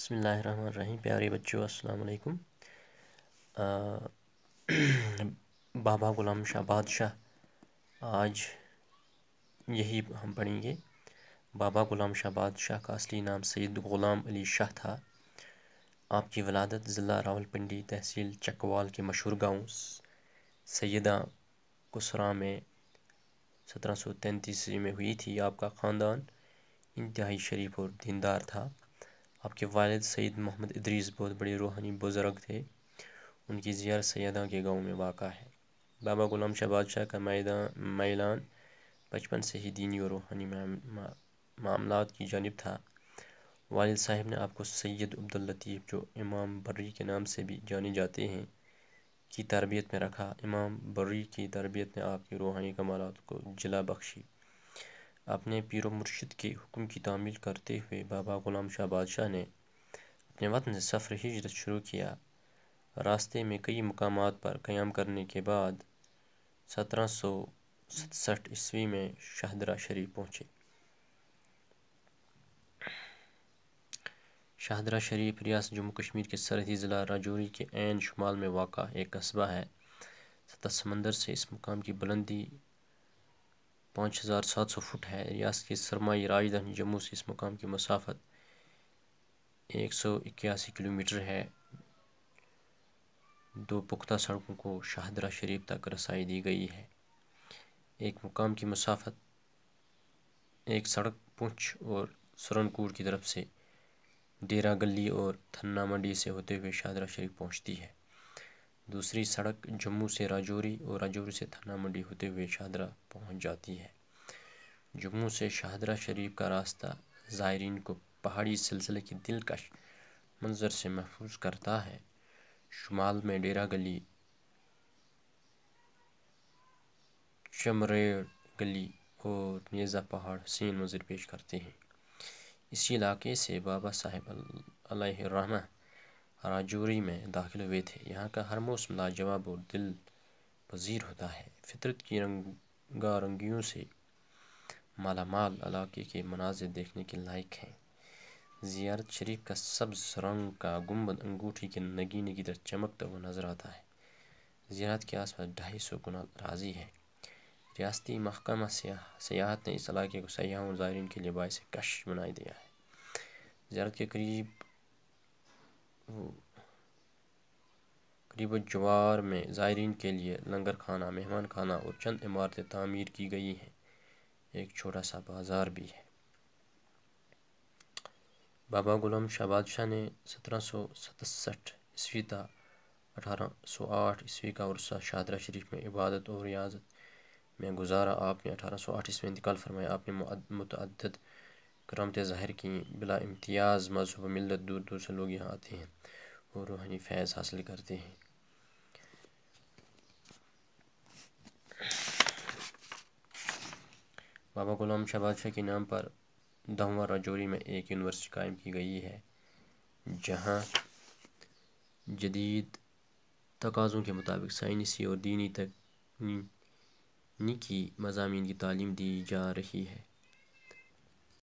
बसमीम प्यारे बच्चों अस्सलाम वालेकुम बाबा ग़ुलाम शाह बादशाह आज यही हम पढ़ेंगे बाबा ग़ुलाम शाह बादशाह का असली नाम सैद ग़ुलाम अली शाह था आपकी वलादत ज़िला रावलपिंडी तहसील चकवाल के मशहूर गांव सैदा कुसरा में सत्रह सौ तैंतीस में हुई थी आपका ख़ानदान इंतहाई शरीफ और दीनदार था आपके वालद सैद मोहम्मद इदरीस बहुत बड़े रूहानी बुज़ुर्ग थे उनकी ज़ियार सैदा के गांव में वाक़ है बाबा ग़ुलाम शाह बादशाह का मैदान मैलान बचपन से ही दीनी और रूहानी मामला की जानब था वालिद साहब ने आपको सैयद अब्दुल लतीफ़ जो इमाम बर्री के नाम से भी जाने जाते हैं की तरबियत में रखा इमाम बर्री की तरबियत ने आपकी रूहानी कमालत को जिला बख्शी अपने पीर मुर्शद के हुक्म की तामील करते हुए बाबा ग़ुलाम शाह बादशाह ने अपने वतन से सफ़र हिजरत शुरू किया रास्ते में कई मकाम पर क़्याम करने के बाद सत्रह सौ सतसठ ईस्वी में शाहदरा शरीफ पहुँचे शाहदरा शरीफ रियासत जम्मू कश्मीर के सरहदी ज़िला राजौरी के एन शुमाल में वाक़ एक कस्बा है सतह समंदर से इस मुकाम की बुलंदी पाँच हज़ार सात सौ फुट है रियासत की सरमाई राजधानी जम्मू से इस मकाम की मसाफत एक सौ इक्यासी किलोमीटर है दो पुख्ता सड़कों को शाहदरा शरीफ तक रसाई दी गई है एक मुकाम की मसाफत एक सड़क पुंछ और सुरनकूट की तरफ से डेरा गली और थन्ना मंडी से होते हुए शाहदरा शरीफ पहुंचती है दूसरी सड़क जम्मू से राजौरी और राजौरी से थाना मंडी होते हुए शाहदरा पहुंच जाती है जम्मू से शाहदरा शरीफ का रास्ता ज़ायरीन को पहाड़ी सिलसिले की दिलकश मंजर से महफूज करता है शुमाल में डेरा गली चमरेड़ गली और मेज़ा पहाड़ सीन मंजर पेश करते हैं इसी इलाके से बाबा साहेब अलहमा राजौरी में दाखिल हुए थे यहाँ का हर मौसम लाजवाब और दिल पजीर होता है फितरत की रंगा रंगियों से मालामाल इलाके के मनाजिर देखने के लायक हैं जियारत शरीफ का सब्ज रंग का गुम्बद अंगूठी के नगीने की तरह चमकता हुआ नज़र आता है जियारत के आसपास ढाई सौ गुना राजी है रियाती महकमा सियाहत ने इस इलाके को सयाहों और ज़ायरीन के लिए बायस कश बनाई दिया है जियारत के करीब करीब जवार में ज़ायरीन के लिए लंगर खाना मेहमान खाना और चंद इमारतें तामीर की गई हैं एक छोटा सा बाज़ार भी है बाबा गुलाम शाह बादशाह ने सत्रह सौ सतसठ ईस्वी का अठारह सौ आठ ईस्वी का वर्षा शाहदरा शरीफ में इबादत और रियाजत में गुजारा आपने अठारह सौ आठ ईस्वी इंतकाल फरमाया आपने मतदद करामतें ज़ाहिर की बिला इम्तियाज़ मजहब मिलत दूर दूर से लोग यहाँ आते हैं और रूहानी फैज़ हासिल करते हैं बाबा गुलाम शहबाज शाह के नाम पर दहवा राजौरी में एक यूनिवर्सिटी कायम की गई है जहाँ जदीद तकाज़ों के मुताबिक साइंसी और दीनी की मजामी की तालीम दी जा रही है